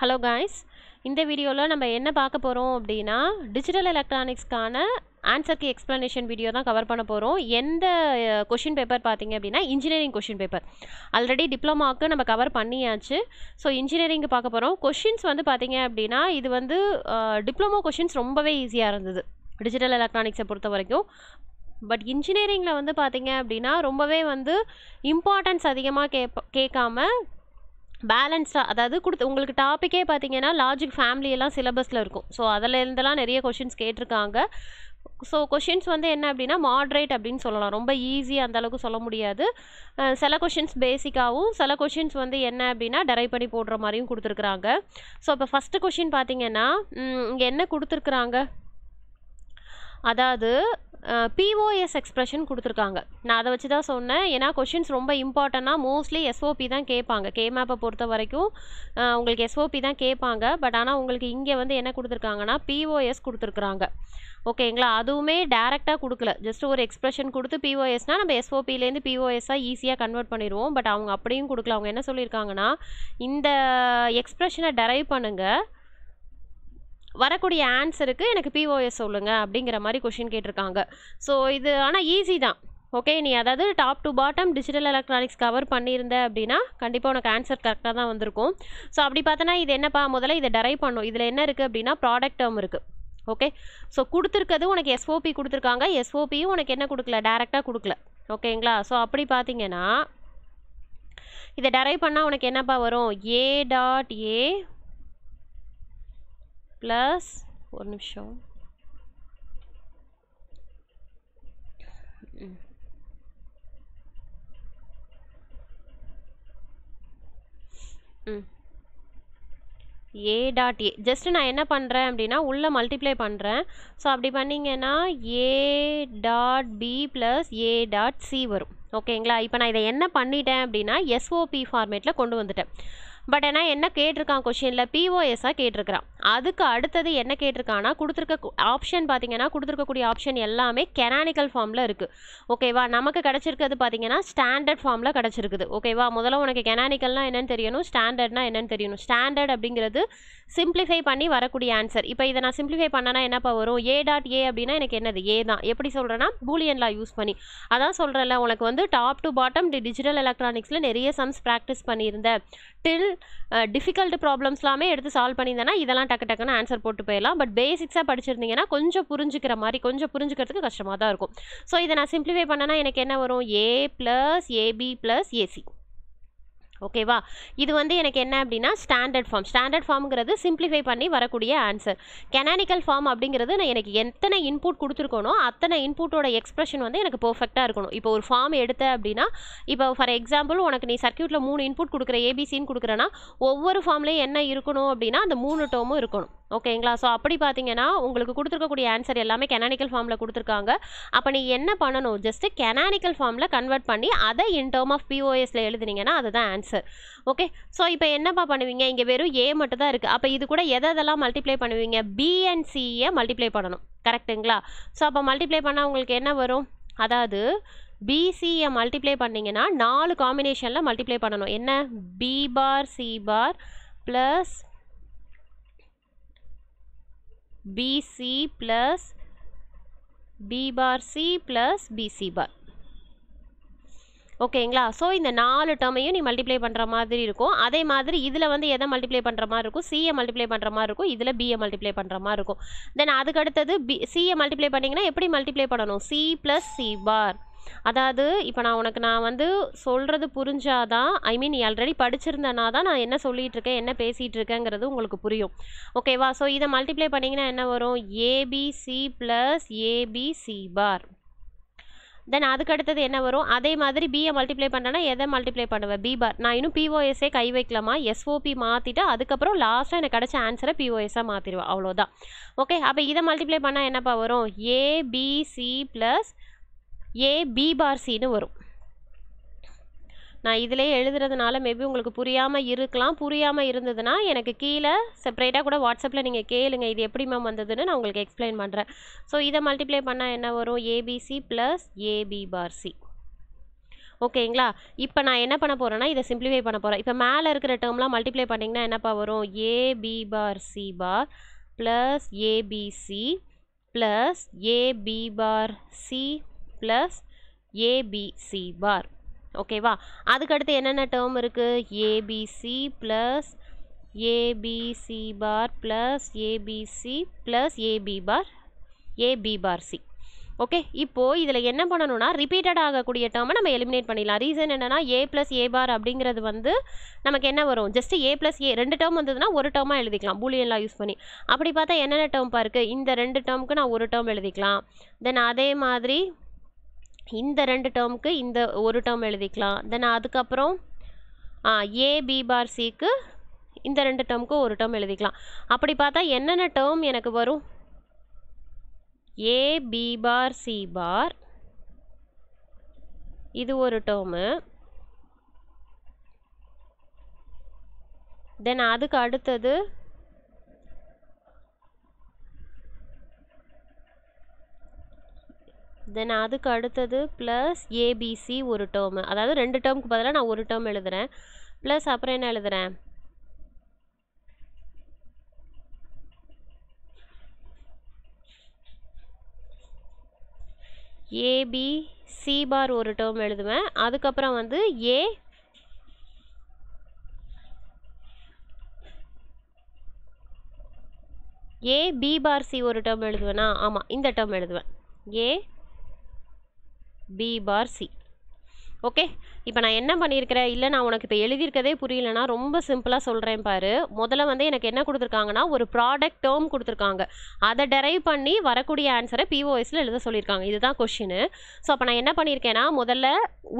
hello guys இந்த வீடியோவில் நம்ம என்ன பார்க்க போகிறோம் அப்படின்னா டிஜிட்டல் எலக்ட்ரானிக்ஸ்க்கான ஆன்சர்க்கு எக்ஸ்ப்ளனேஷன் வீடியோ தான் கவர் பண்ண போகிறோம் எந்த கொஷின் பேப்பர் பார்த்தீங்க அப்படின்னா இன்ஜினியரிங் கொஷின் பேப்பர் ஆல்ரெடி டிப்ளமாவுக்கு நம்ம கவர் பண்ணியாச்சு ஸோ இன்ஜினியரிங்க்கு பார்க்க போகிறோம் கொஷின்ஸ் வந்து பார்த்தீங்க அப்படின்னா இது வந்து டிப்ளமோ கொஷின்ஸ் ரொம்பவே ஈஸியாக இருந்தது டிஜிட்டல் எலக்ட்ரானிக்ஸை பொறுத்த வரைக்கும் பட் இன்ஜினியரிங்கில் வந்து பார்த்தீங்க அப்படின்னா ரொம்பவே வந்து இம்பார்ட்டன்ஸ் அதிகமாக கேட்ப கேட்காம பேலன்ஸ்டாக அதாவது கொடுத்து உங்களுக்கு டாப்பிக்கே பார்த்தீங்கன்னா லாஜிக் ஃபேமிலியெல்லாம் சிலபஸில் இருக்கும் ஸோ அதில் இருந்தெல்லாம் நிறைய கொஷின்ஸ் கேட்டிருக்காங்க ஸோ கொஷின்ஸ் வந்து என்ன அப்படின்னா மாட்ரேட் அப்படின்னு சொல்லலாம் ரொம்ப ஈஸியாக அந்தளவுக்கு சொல்ல முடியாது சில கொஷின்ஸ் பேசிக்காகவும் சில கொஷின்ஸ் வந்து என்ன அப்படின்னா டெரை பண்ணி போடுற மாதிரியும் கொடுத்துருக்குறாங்க ஸோ இப்போ ஃபஸ்ட்டு கொஷின் பார்த்தீங்கன்னா இங்கே என்ன கொடுத்துருக்குறாங்க அதாவது பிஓஎஸ் எக்ஸ்ப்ரெஷன் கொடுத்துருக்காங்க நான் அதை வச்சு தான் சொன்னேன் ஏன்னா கொஷின்ஸ் ரொம்ப இம்பார்ட்டண்ட்டாக மோஸ்ட்லி எஸ்ஓபி தான் கேட்பாங்க கேமேப்பை பொறுத்த வரைக்கும் உங்களுக்கு எஸ்ஓபி தான் கேட்பாங்க பட் ஆனால் உங்களுக்கு இங்கே வந்து என்ன கொடுத்துருக்காங்கன்னா பிஓஎஸ் கொடுத்துருக்குறாங்க ஓகேங்களா அதுவுமே டேரெக்டாக கொடுக்கல ஜஸ்ட் ஒரு எக்ஸ்ப்ரெஷன் கொடுத்து பிஓஎஸ்னால் நம்ம எஸ்ஓபிலேருந்து பிஓஎஸ்ஸாக ஈஸியாக கன்வெர்ட் பண்ணிடுவோம் பட் அவங்க அப்படியும் கொடுக்கல அவங்க என்ன சொல்லியிருக்காங்கன்னா இந்த எக்ஸ்ப்ரெஷனை டெரைவ் பண்ணுங்கள் வரக்கூடிய ஆன்சருக்கு எனக்கு பிஓஎஸ் சொல்லுங்கள் அப்படிங்கிற மாதிரி கொஷின் கேட்டிருக்காங்க ஸோ இது ஆனால் ஈஸி தான் ஓகே நீ அதாவது top to bottom digital electronics cover பண்ணியிருந்த அப்படின்னா கண்டிப்பாக உனக்கு ஆன்சர் கரெக்டாக தான் வந்திருக்கும் ஸோ அப்படி பார்த்தனா இது என்னப்பா முதல்ல இதை டெரைவ் பண்ணும் இதில் என்ன இருக்குது அப்படின்னா ப்ராடக்ட் டேம் இருக்குது ஓகே ஸோ கொடுத்துருக்கிறது உனக்கு எஸ்ஓபி கொடுத்துருக்காங்க எஸ்ஓபியும் உனக்கு என்ன கொடுக்கல டேரெக்டாக கொடுக்கல ஓகேங்களா ஸோ அப்படி பார்த்தீங்கன்னா இதை டெரைவ் பண்ணால் உனக்கு என்னப்பா வரும் ஏ டாட் ஏ ப்ளஸ் ஒரு நிமிஷம் ஏ டாட் ஏ ஜஸ்ட்டு நான் என்ன பண்ணுறேன் அப்படின்னா உள்ளே மல்டிப்ளை பண்ணுறேன் ஸோ அப்படி பண்ணிங்கன்னா A dot B plus A dot C வரும் ஓகேங்களா இப்போ நான் இதை என்ன பண்ணிட்டேன் அப்படின்னா எஸ்ஓபி ஃபார்மேட்டில் கொண்டு வந்துட்டேன் பட் ஆனால் என்ன கேட்டிருக்கான் கொஷினில் பிஓஎஸ்ஸாக கேட்டிருக்கிறான் அதுக்கு அடுத்தது என்ன கேட்டிருக்கான்னா கொடுத்துருக்க ஆப்ஷன் பார்த்தீங்கன்னா கொடுத்துருக்கக்கூடிய ஆப்ஷன் எல்லாமே கெனானிக்கல் ஃபார்மில் இருக்குது ஓகேவா நமக்கு கிடச்சிருக்கிறது பார்த்தீங்கன்னா ஸ்டாண்டர்ட் ஃபார்மில் கிடச்சிருக்குது ஓகேவா முதல்ல உனக்கு கெனானிக்கல்னால் என்னென்னு தெரியணும் ஸ்டாண்டர்ட்னா என்னென்னு தெரியணும் ஸ்டாண்டர்ட் அப்படிங்கிறது சிம்பிளிஃபை பண்ணி வரக்கூடிய ஆன்சர் இப்போ இதை நான் சிம்பிளிஃபை பண்ணனா என்னப்பா வரும் ஏ டாட் ஏ அப்படின்னா எனக்கு என்னது ஏ தான் எப்படி சொல்கிறேன்னா பூலியன்லாம் யூஸ் பண்ணி அதான் சொல்கிறேன்ல உனக்கு வந்து டாப் டு பாட்டம் டிஜிட்டல் எலக்ட்ரானிக்ஸில் நிறைய சம்ஸ் ப்ராக்டிஸ் பண்ணியிருந்தேன் டில் டிஃபிகல்ட் ப்ராப்ளம்ஸ்லாமே எடுத்து சால்வ் பண்ணியிருந்தேன்னா இதெல்லாம் டக்கு டக்குன்னு ஆன்சர் போட்டு போயிடலாம் பட் பேசிக்ஸாக படிச்சிருந்தீங்கன்னா கொஞ்சம் புரிஞ்சுக்கிற மாதிரி கொஞ்சம் புரிஞ்சுக்கிறதுக்கு கஷ்டமாக தான் இருக்கும் ஸோ இதை நான் சிம்பிளிஃபை பண்ணேன்னா எனக்கு என்ன வரும் A plus AB plus AC ஓகேவா இது வந்து எனக்கு என்ன அப்படின்னா ஸ்டாண்டர்ட் ஃபார்ம் ஸ்டாண்டர்ட் ஃபார்ம்ங்கிறது சிம்பிளிஃபை பண்ணி வரக்கூடிய ஆன்சர் கெனானிக்கல் ஃபார்ம் அப்படிங்கிறது நான் எனக்கு எத்தனை இன்புட் கொடுத்துருக்கோனோ அத்தனை இன்புட்டோட எக்ஸ்பிரஷன் வந்து எனக்கு பர்ஃபெக்டாக இருக்கணும் இப்போ ஒரு ஃபார்ம் எடுத்த அப்படின்னா இப்போ ஃபார் எக்ஸாம்பிள் உனக்கு நீ சர்க்கியூட்டில் மூணு இன்புட் கொடுக்குற ஏபிசின்னு கொடுக்குறேன்னா ஒவ்வொரு ஃபார்ம்லேயும் என்ன இருக்கணும் அப்படின்னா அந்த மூணு டோமும் இருக்கணும் ஓகேங்களா ஸோ அப்படி பார்த்தீங்கன்னா உங்களுக்கு கொடுத்துருக்கக்கூடிய ஆன்சர் எல்லாமே கெனானிக்கல் ஃபார்மில் கொடுத்துருக்காங்க அப்போ நீ என்ன பண்ணணும் ஜஸ்ட்டு கெனானிக்கல் ஃபார்மில் கன்வெர்ட் பண்ணி அதை இன் டேர்ம் ஆஃப் பிஓஎஸில் எழுதுனீங்கன்னா அதுதான் ஆன்சர் ஆன்சர் ஓகே ஸோ இப்போ என்னப்பா பண்ணுவீங்க இங்கே வெறும் ஏ மட்டும் தான் இருக்குது அப்போ இது கூட எதை எதெல்லாம் மல்டிப்ளை பண்ணுவீங்க பி அண்ட் சியை மல்டிப்ளை பண்ணணும் கரெக்டுங்களா ஸோ அப்போ மல்டிப்ளை பண்ணால் உங்களுக்கு என்ன வரும் அதாவது பிசியை மல்டிப்ளை பண்ணிங்கன்னா நாலு காம்பினேஷனில் மல்டிப்ளை பண்ணணும் என்ன B bar C bar plus BC plus B bar C plus BC bar ஓகேங்களா ஸோ இந்த நாலு டேர்மையும் நீ மல்டிப்ளை பண்ணுற மாதிரி இருக்கும் அதே மாதிரி இதில் வந்து எதை மல்டிப்ளை பண்ணுற மாதிரி இருக்கும் சிஏ மல்டிப்ளை பண்ணுற மாதிரி இருக்கும் இதில் பிஏ மல்டிப்ளை பண்ணுற மாதிரி இருக்கும் தென் அதுக்கடுத்தது பி சிஏ மல்டிப்ளை பண்ணிங்கன்னா எப்படி மல்டிப்ளை பண்ணணும் சி ப்ளஸ் சி பார் அதாவது இப்போ நான் உனக்கு நான் வந்து சொல்கிறது புரிஞ்சாதான் ஐ மீன் நீ ஆல்ரெடி படிச்சிருந்தனா தான் நான் என்ன சொல்லிகிட்டு இருக்கேன் என்ன பேசிகிட்டு இருக்கேங்கிறது உங்களுக்கு புரியும் ஓகேவா ஸோ இதை மல்டிப்ளை பண்ணிங்கன்னா என்ன வரும் ABC plus ABC bar then அதுக்கு அடுத்தது என்ன வரும் அதே மாதிரி பியை மல்டிப்ளை பண்ணேன்னா எதை மல்டிப்ளை பண்ணுவேன் பி பார் நான் இன்னும் பிஓஎஸ்ஸே கை வைக்கலாமா எஸ்ஓபி மாற்றிட்டு அதுக்கப்புறம் லாஸ்ட்டாக எனக்கு கிடச்ச ஆன்சரை பிஓஎஸ்ஸாக மாற்றிடுவேன் அவ்வளோதான் ஓகே அப்போ இதை மல்டிப்ளை பண்ணால் என்னப்பா வரும் ஏபிசி ப்ளஸ் ஏபிபார்சின்னு பார் சின்னு வரும் நான் இதிலே எழுதுறதுனால மேபி உங்களுக்கு புரியாமல் இருக்கலாம் புரியாமல் இருந்ததுன்னா எனக்கு கீழே செப்பரேட்டாக கூட வாட்ஸ்அப்பில் நீங்கள் கேளுங்க இது எப்படி மேம் வந்ததுன்னு நான் உங்களுக்கு எக்ஸ்பிளைன் பண்ணுறேன் ஸோ இதை மல்டிப்ளை பண்ணால் என்ன வரும் ABC plus AB bar C ஓகேங்களா இப்போ நான் என்ன பண்ண போகிறேன்னா இதை சிம்பிளிஃபை பண்ண போகிறேன் இப்போ மேலே இருக்கிற டேர்ம்லாம் மல்டிப்ளை பண்ணிங்கன்னா என்னப்பா வரும் AB bar C bar plus ABC plus AB bar C plus ABC bar ஓகேவா அதுக்கடுத்து என்னென்ன டேர்ம் இருக்குது ABC plus ABC bar plus ABC plus AB bar AB bar C okay இப்போது இதில் என்ன பண்ணணும்னா ரிப்பீட்டட் ஆகக்கூடிய டேர்மை நம்ம எலிமினேட் பண்ணிடலாம் ரீசன் என்னென்னா ஏ ப்ளஸ் ஏ பார் அப்படிங்கிறது வந்து நமக்கு என்ன வரும் ஜஸ்ட் ஏ ப்ளஸ் ஏ ரெண்டு டேர்ம் வந்ததுன்னா ஒரு டேர்மாக எழுதிக்கலாம் பூலியன்லாம் யூஸ் பண்ணி அப்படி பார்த்தா என்னென்ன டேர்ம் இருக்குது இந்த ரெண்டு டேர்முக்கு நான் ஒரு டேர்ம் எழுதிக்கலாம் தென் அதே மாதிரி இந்த ரெண்டு டேர்முக்கு இந்த ஒரு டேர்ம் எழுதிக்கலாம் தென் அதுக்கப்புறம் ஏ பி பார் சிக்கு இந்த ரெண்டு டேர்முக்கு ஒரு டேர்ம் எழுதிக்கலாம் அப்படி பார்த்தா என்னென்ன டேர்ம் எனக்கு வரும் A B bar C bar இது ஒரு டேர்மு தென் அதுக்கு அடுத்தது தென் அதுக்கு அடுத்தது ப்ளஸ் ஏபிசி ஒரு டேர்ம் அதாவது ரெண்டு டேர்முக்கு பதிலாக நான் ஒரு டேர்ம் எழுதுகிறேன் ப்ளஸ் அப்புறம் என்ன எழுதுகிறேன் ஏபி சி பார் ஒரு டேர்ம் எழுதுவேன் அதுக்கப்புறம் வந்து A A B bar C ஒரு டேர்ம் எழுதுவேனா ஆமாம் இந்த டேர்ம் எழுதுவேன் ஏ बी बार सी ओके இப்போ நான் என்ன பண்ணியிருக்கிறேன் இல்லை நான் உனக்கு இப்போ எழுதியிருக்கதே புரியலனா ரொம்ப சிம்பிளாக சொல்கிறேன் பாரு முதல்ல வந்து எனக்கு என்ன கொடுத்துருக்காங்கன்னா ஒரு ப்ராடக்ட் டேர்ம் கொடுத்துருக்காங்க அதை டெரைவ் பண்ணி வரக்கூடிய ஆன்சரை பிஓஎஸில் எழுத சொல்லியிருக்காங்க இதுதான் கொஷின் ஸோ அப்போ நான் என்ன பண்ணியிருக்கேன்னா முதல்ல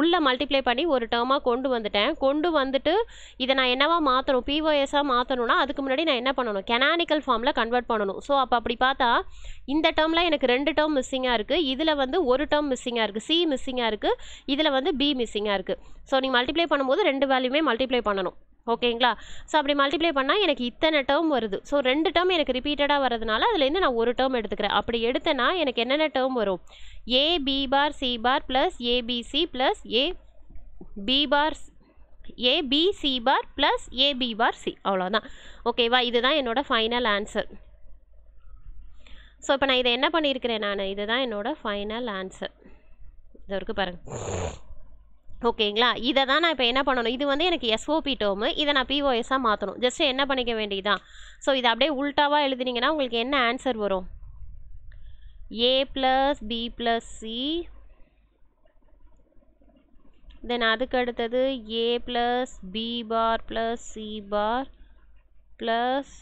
உள்ளே மல்டிப்ளை பண்ணி ஒரு டேர்மாக கொண்டு வந்துட்டேன் கொண்டு வந்துட்டு இதை நான் என்னவா மாற்றணும் பிஓஎஸாக மாற்றணும்னா அதுக்கு முன்னாடி நான் என்ன பண்ணணும் கெனானிக்கல் ஃபார்மில் கன்வெர்ட் பண்ணணும் ஸோ அப்போ அப்படி பார்த்தா இந்த டேர்மில் எனக்கு ரெண்டு டேர்ம் மிஸ்ஸிங்காக இருக்குது இதில் வந்து ஒரு டேர்ம் மிஸ்ஸிங்காக இருக்குது சி மிஸ்ஸிங்காக இருக்குது இதில் வந்து பி மிஸ்ஸிங்காக இருக்குது ஸோ நீங்கள் மல்டிப்ளை பண்ணும்போது ரெண்டு வேல்யூமே மல்டிப்ளை பண்ணணும் ஓகேங்களா ஸோ அப்படி மல்டிப்ளை பண்ணால் எனக்கு இத்தனை டேர்ம் வருது ஸோ ரெண்டு டேர்ம் எனக்கு ரிப்பீட்டடாக வரதுனால அதுலேருந்து நான் ஒரு டேர்ம் எடுத்துக்கிறேன் அப்படி எடுத்தேன்னா எனக்கு என்னென்ன டேர்ம் வரும் A B bar C bar plus ABC plus A B bar A B C bar plus A B bar C அவ்வளோதான் ஓகேவா இதுதான் என்னோடய ஃபைனல் ஆன்சர் ஸோ இப்போ நான் இதை என்ன பண்ணியிருக்கிறேன் நான் இதுதான் என்னோட ஃபைனல் ஆன்சர் இது வரைக்கும் பாருங்கள் ஓகேங்களா இதை தான் நான் இப்போ என்ன பண்ணணும் இது வந்து எனக்கு எஸ்ஓபி டோமு இதை நான் பிஓஎஸ்ஸாக மாற்றணும் ஜஸ்ட் என்ன பண்ணிக்க வேண்டியதான் ஸோ இதை அப்படியே உல்ட்டாவாக எழுதுனீங்கன்னா உங்களுக்கு என்ன ஆன்சர் வரும் A plus B plus C then அதுக்கு அடுத்தது A plus B bar plus C bar plus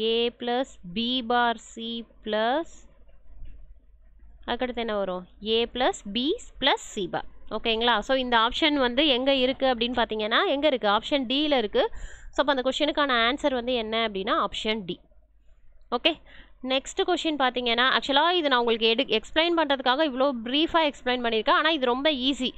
A plus B bar C plus அதுக்கடுத்து என்ன வரும் A plus B plus C bar ஓகேங்களா ஸோ இந்த ஆப்ஷன் வந்து எங்கே இருக்குது அப்படின்னு பார்த்தீங்கன்னா எங்கே இருக்குது ஆப்ஷன் டியில் இருக்குது ஸோ அப்போ அந்த கொஷனுக்கான ஆன்சர் வந்து என்ன அப்படின்னா option D okay next question பார்த்தீங்கன்னா ஆக்சுவலாக இது நான் உங்களுக்கு எடு எக்ஸ்பிளைன் பண்ணுறதுக்காக இவ்வளோ ப்ரீஃபாக எக்ஸ்பிளைன் பண்ணியிருக்கேன் ஆனால் இது ரொம்ப ஈஸி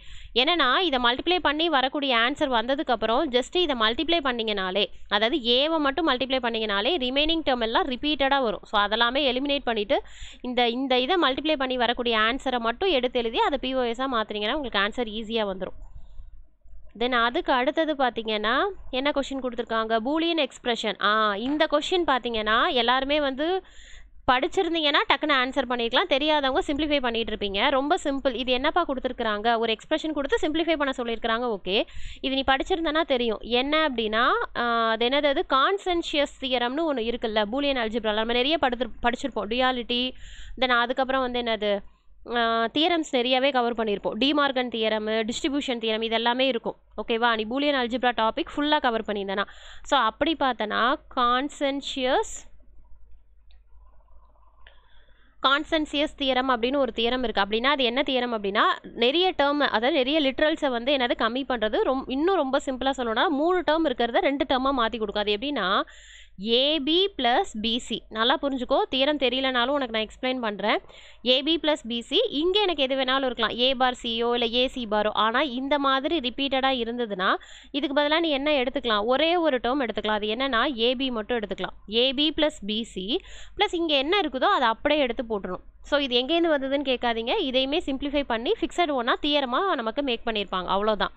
என்னென்னா இதை மல்டிப்ளை பண்ணி வரக்கூடிய ஆன்சர் வந்ததுக்கப்புறம் ஜஸ்ட்டு இதை மல்டிப்ளை பண்ணிங்கனாலே அதாவது ஏவை மட்டும் மல்டிப்ளை பண்ணிங்கனாலே ரிமைனிங் டேர்ம் எல்லாம் ரிப்பீட்டடாக வரும் ஸோ அதெல்லாமே எலிமினேட் பண்ணிவிட்டு இந்த இந்த இதை மல்டிப்ளை பண்ணி வரக்கூடிய ஆன்சரை மட்டும் எடுத்து எழுதி அதை பிஓஎஸாக மாற்றிங்கன்னா உங்களுக்கு ஆன்சர் ஈஸியாக வந்துடும் தென் அதுக்கு அடுத்தது பார்த்தீங்கன்னா என்ன கொஷின் கொடுத்துருக்காங்க பூலியன் எக்ஸ்ப்ரெஷன் ஆ இந்த கொஷின் பார்த்தீங்கன்னா எல்லாருமே வந்து படிச்சிருந்தீங்கன்னா டக்குன்னு ஆன்சர் பண்ணியிருக்கலாம் தெரியாதவங்க சிம்பிளிஃபை பண்ணிட்டு இருப்பீங்க ரொம்ப சிம்பிள் இது என்னப்பா கொடுத்துருக்குறாங்க ஒரு எக்ஸ்பிரஷன் கொடுத்து சிம்பிளிஃபை பண்ண சொல்லியிருக்கிறாங்க ஓகே இது நீ படிச்சிருந்தனா தெரியும் என்ன அப்படின்னா அது என்னது அது கான்சென்ஷியஸ் தியரம்னு ஒன்று இருக்குல்ல பூலியன் அல்ஜிப்ரா நம்ம நிறைய படுத்து படிச்சிருப்போம் ரியாலிட்டி தென் அதுக்கப்புறம் வந்து என்னது தியரம்ஸ் நிறையவே கவர் பண்ணியிருப்போம் டிமார்கன் தியரம் டிஸ்ட்ரிபியூஷன் தியரம் இதெல்லாமே இருக்கும் ஓகேவா நீ பூலியன் அல்ஜிப்ரா டாபிக் ஃபுல்லாக கவர் பண்ணியிருந்தேனா ஸோ அப்படி பார்த்தனா கான்சென்ஷியஸ் கான்சன்சியஸ் தியரம் அப்படின்னு ஒரு தியரம் இருக்குது அப்படின்னா அது என்ன தியரம் அப்படின்னா நிறைய டேர்ம் அதாவது நிறைய லிட்ரல்ஸை வந்து என்னது கம்மி பண்ணுறது ரொம் இன்னும் ரொம்ப சிம்பிளாக சொல்லணும்னா மூணு டேர்ம் இருக்கிறத ரெண்டு டேர்மாக மாற்றி கொடுக்கும் அது எப்படின்னா ஏபி ப்ளஸ் பிசி நல்லா புரிஞ்சுக்கோ தீரம் தெரியலனாலும் உனக்கு நான் எக்ஸ்பிளைன் பண்ணுறேன் ஏபி ப்ளஸ் பிசி இங்கே எனக்கு எது வேணாலும் இருக்கலாம் ஏ பார் சியோ இல்லை ஏசி பாரோ ஆனால் இந்த மாதிரி ரிப்பீட்டடாக இருந்ததுன்னா இதுக்கு பதிலாக நீ என்ன எடுத்துக்கலாம் ஒரே ஒரு டேர்ம் எடுத்துக்கலாம் அது என்னென்னா ஏபி மட்டும் எடுத்துக்கலாம் ஏபி ப்ளஸ் பிசி ப்ளஸ் இங்கே என்ன இருக்குதோ அதை அப்படியே எடுத்து போட்டுரும் ஸோ இது எங்கேருந்து வந்ததுன்னு கேட்காதீங்க இதையுமே சிம்ப்ளிஃபை பண்ணி ஃபிக்ஸட் ஒன்றா தியரமாக நமக்கு மேக் பண்ணியிருப்பாங்க அவ்வளோதான்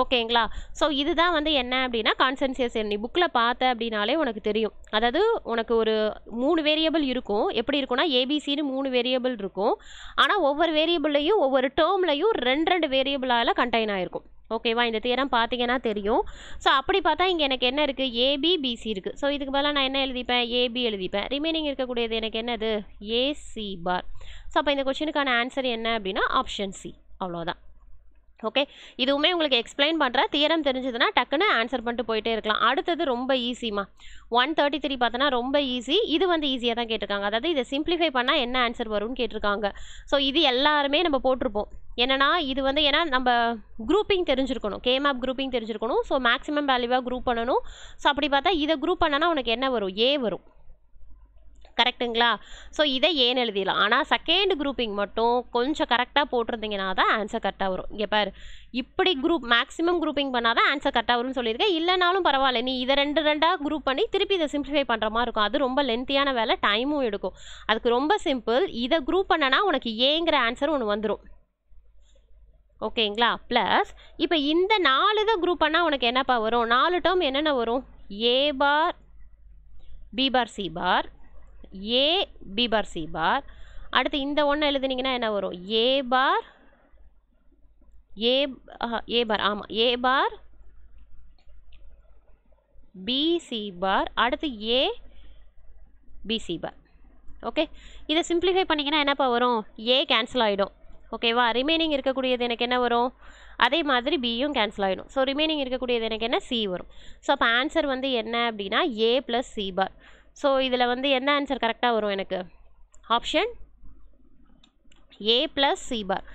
ஓகேங்களா ஸோ இதுதான் வந்து என்ன அப்படின்னா கான்சன்சியஸ் நீ புக்கில் பார்த்த அப்படின்னாலே உனக்கு தெரியும் அதாவது உனக்கு ஒரு மூணு வேரியபிள் இருக்கும் எப்படி இருக்கும்னா ஏபிசின்னு மூணு வேரியபிள் இருக்கும் ஆனால் ஒவ்வொரு வேரியபிள்லையும் ஒவ்வொரு டேர்ம்லையும் ரெண்டு ரெண்டு வேரியபிளால் கண்டெயின் ஆகிருக்கும் ஓகேவா இந்த தேரம் பார்த்தீங்கன்னா தெரியும் ஸோ அப்படி பார்த்தா இங்கே எனக்கு என்ன இருக்குது ஏபி பிசி இருக்குது ஸோ இதுக்கு பதிலாக நான் என்ன எழுதிப்பேன் ஏபி எழுதிப்பேன் ரிமைனிங் இருக்கக்கூடியது எனக்கு என்னது ஏசி பார் ஸோ அப்போ இந்த கொஷினுக்கான ஆன்சர் என்ன அப்படின்னா ஆப்ஷன் சி அவ்வளோதான் ஓகே இதுவுமே உங்களுக்கு எக்ஸ்பிளைன் பண்ணுற தியரம் தெரிஞ்சதுன்னா டக்குன்னு ஆன்சர் பண்ணிட்டு போயிட்டே இருக்கலாம் அடுத்தது ரொம்ப ஈஸிமா ஒன் தேர்ட்டி த்ரீ பார்த்தோன்னா ரொம்ப ஈஸி இது வந்து ஈஸியாக தான் கேட்டிருக்காங்க அதாவது இதை சிம்பிளிஃபை பண்ணால் என்ன ஆன்சர் வரும்னு கேட்டிருக்காங்க ஸோ இது எல்லாருமே நம்ம போட்டிருப்போம் என்னென்னா இது வந்து ஏன்னா நம்ம குரூப்பிங் தெரிஞ்சிருக்கணும் கேம் ஆப் குரூப்பிங் தெரிஞ்சிருக்கணும் ஸோ மேக்ஸிமம் வேல்யூவாக குரூப் பண்ணணும் ஸோ அப்படி பார்த்தா இதை குரூப் பண்ணனா உனக்கு என்ன வரும் ஏ வரும் கரெக்டுங்களா ஸோ இதை ஏன் எழுதிடலாம் ஆனால் செகண்ட் குரூப்பிங் மட்டும் கொஞ்சம் கரெக்டாக போட்டிருந்தீங்கன்னா தான் ஆன்சர் கரெக்டாக வரும் இங்கே பாரு இப்படி குரூப் மேக்ஸிமம் குரூப்பிங் பண்ணால் தான் ஆன்சர் கரெக்டாக வரும்னு சொல்லியிருக்கேன் இல்லைனாலும் பரவாயில்ல நீ இதை ரெண்டு ரெண்டாக குரூப் பண்ணி திருப்பி இதை சிம்பிளிஃபை பண்ணுற மாதிரி இருக்கும் அது ரொம்ப லென்த்தியான வேலை டைமும் எடுக்கும் அதுக்கு ரொம்ப சிம்பிள் இதை குரூப் பண்ணனா உனக்கு ஏங்கிற ஆன்சர் ஒன்று வந்துடும் ஓகேங்களா ப்ளஸ் இப்போ இந்த நாலு தான் குரூப் பண்ணால் உனக்கு என்னப்பா வரும் நாலு டேர்ம் என்னென்ன வரும் A bar B bar C bar A B bar C bar அடுத்து இந்த ஒன்று எழுதுனீங்கன்னா என்ன வரும் ஏ பார் ஏ ஏ பார் ஆமாம் ஏ பார் பிசி பார் அடுத்து ஏ பிசி பார் ஓகே இதை சிம்பிளிஃபை பண்ணிங்கன்னா என்னப்பா வரும் ஏ கேன்சல் ஆகிடும் ஓகேவா ரிமைனிங் இருக்கக்கூடியது எனக்கு என்ன வரும் அதே மாதிரி பியும் கேன்சல் ஆகிடும் ஸோ ரிமைனிங் இருக்கக்கூடியது எனக்கு என்ன சி வரும் ஸோ அப்போ ஆன்சர் வந்து என்ன அப்படின்னா A plus C bar so இதில் வந்து என்ன ஆன்சர் கரெக்டாக வரும் எனக்கு option A plus C bar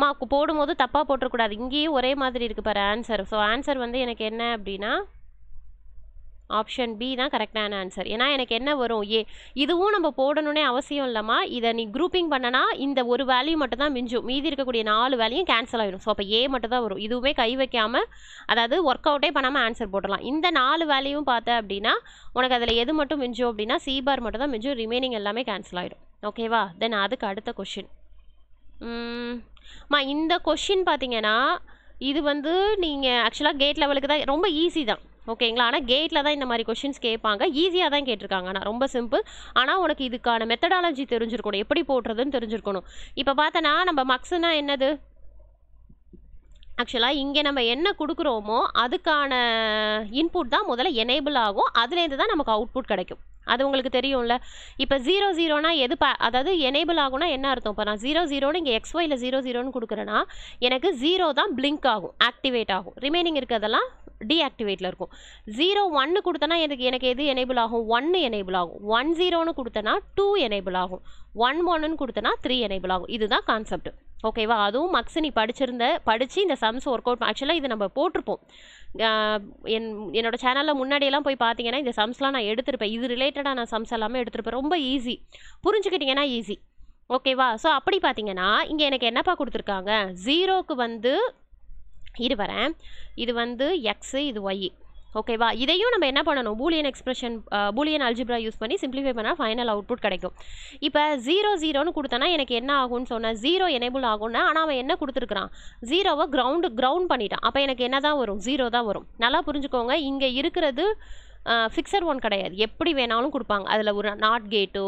மா போடும்போது தப்பாக போட்டுறக்கூடாது இங்கேயும் ஒரே மாதிரி இருக்குது பாரு ஆன்சர் ஸோ ஆன்சர் வந்து எனக்கு என்ன அப்படின்னா ஆப்ஷன் பி தான் கரெக்டான ஆன்சர் ஏன்னா எனக்கு என்ன வரும் ஏ இதுவும் நம்ம போடணுன்னே அவசியம் இல்லைம்மா இதை நீ குரூப்பிங் பண்ணனா இந்த ஒரு வேல்யூ மட்டும் தான் மிஞ்சும் மீதி இருக்கக்கூடிய நாலு வேல்யூ கேன்சல் ஆகிடும் ஸோ அப்போ ஏ மட்டும் தான் வரும் இதுவுமே கை வைக்காமல் அதாவது ஒர்க் அவுட்டே பண்ணாமல் ஆன்சர் போட்டலாம் இந்த நாலு வேல்யூவும் பார்த்தேன் அப்படின்னா உனக்கு அதில் எது மட்டும் மிஞ்சும் அப்படின்னா சி பார் மட்டும் தான் மிஞ்சும் ரிமைனிங் எல்லாமே கேன்சல் ஆகிடும் ஓகேவா தென் அதுக்கு அடுத்த கொஷின் மா இந்த கொஷின் பார்த்தீங்கன்னா இது வந்து நீங்கள் ஆக்சுவலாக கேட் லெவலுக்கு தான் ரொம்ப ஈஸி தான் ஓகேங்களா ஆனால் கேட்டில் தான் இந்த மாதிரி கொஷின்ஸ் கேட்பாங்க ஈஸியாக தான் கேட்டிருக்காங்க ஆனால் ரொம்ப சிம்பிள் ஆனால் உனக்கு இதுக்கான மெத்தடாலஜி தெரிஞ்சிருக்கணும் எப்படி போடுறதுன்னு தெரிஞ்சிருக்கணும் இப்போ பார்த்தோன்னா நம்ம மக்ஸுனா என்னது ஆக்சுவலாக இங்கே நம்ம என்ன கொடுக்குறோமோ அதுக்கான இன்புட் தான் முதல்ல எனேபிள் ஆகும் அதுலேருந்து தான் நமக்கு அவுட்புட் கிடைக்கும் அது உங்களுக்கு தெரியும்ல இப்போ ஜீரோ ஜீரோனா எது ப அதாவது எனேபிள் ஆகும்னா என்ன அர்த்தம் இப்போ நான் ஜீரோ ஜீரோன்னு இங்கே எக்ஸ் ஒயில் ஜீரோ ஜீரோன்னு கொடுக்குறேன்னா எனக்கு ஜீரோ தான் பிளிங்க் ஆகும் ஆக்டிவேட் ஆகும் ரிமைனிங் இருக்கிறதெல்லாம் டீஆக்டிவேட்டில் இருக்கும் ஜீரோ ஒன்று கொடுத்தனா எனக்கு எனக்கு எது எனேபிள் ஆகும் ஒன்று எனேபிள் ஆகும் ஒன் ஜீரோன்னு கொடுத்தனா டூ எனேபிள் ஆகும் ஒன் ஒன்றுன்னு கொடுத்தனா த்ரீ எனேபிள் ஆகும் இதுதான் கான்செப்ட் ஓகேவா அதுவும் மக்ஸ் நீ படிச்சிருந்த படித்து இந்த சம்ஸ் ஒர்க் அவுட் ஆக்சுவலாக இது நம்ம போட்டிருப்போம் என் என்னோட சேனலில் முன்னாடியெல்லாம் போய் பார்த்தீங்கன்னா இந்த சம்ஸ்லாம் நான் எடுத்திருப்பேன் இது ரிலேட்டடாக நான் சம்ஸ் எல்லாமே எடுத்திருப்பேன் ரொம்ப ஈஸி புரிஞ்சுக்கிட்டிங்கன்னா ஈஸி ஓகேவா ஸோ அப்படி பார்த்தீங்கன்னா இங்கே எனக்கு என்னப்பா கொடுத்துருக்காங்க ஜீரோக்கு வந்து இது வரேன் இது வந்து எக்ஸு இது ஒய் ஓகேவா இதையும் நம்ம என்ன பண்ணணும் Boolean expression Boolean algebra use பண்ணி சிம்ப்ளிஃபை பண்ணால் ஃபைனல் அவுட்புட் கிடைக்கும் இப்போ ஜீரோ ஜீரோன்னு கொடுத்தோன்னா எனக்கு என்ன ஆகும்னு சொன்னால் ஜீரோ எனேபிள் ஆகும்னா ஆனால் அவன் என்ன கொடுத்துருக்குறான் ஜீரோவை கிரவுண்டு கிரவுண்ட் பண்ணிட்டான் அப்போ எனக்கு என்ன தான் வரும் ஜீரோ தான் வரும் நல்லா புரிஞ்சுக்கோங்க இங்கே இருக்கிறது ஃபிக்ஸட் ஒன் கிடையாது எப்படி வேணாலும் கொடுப்பாங்க அதில் ஒரு நாட் கேட்டோ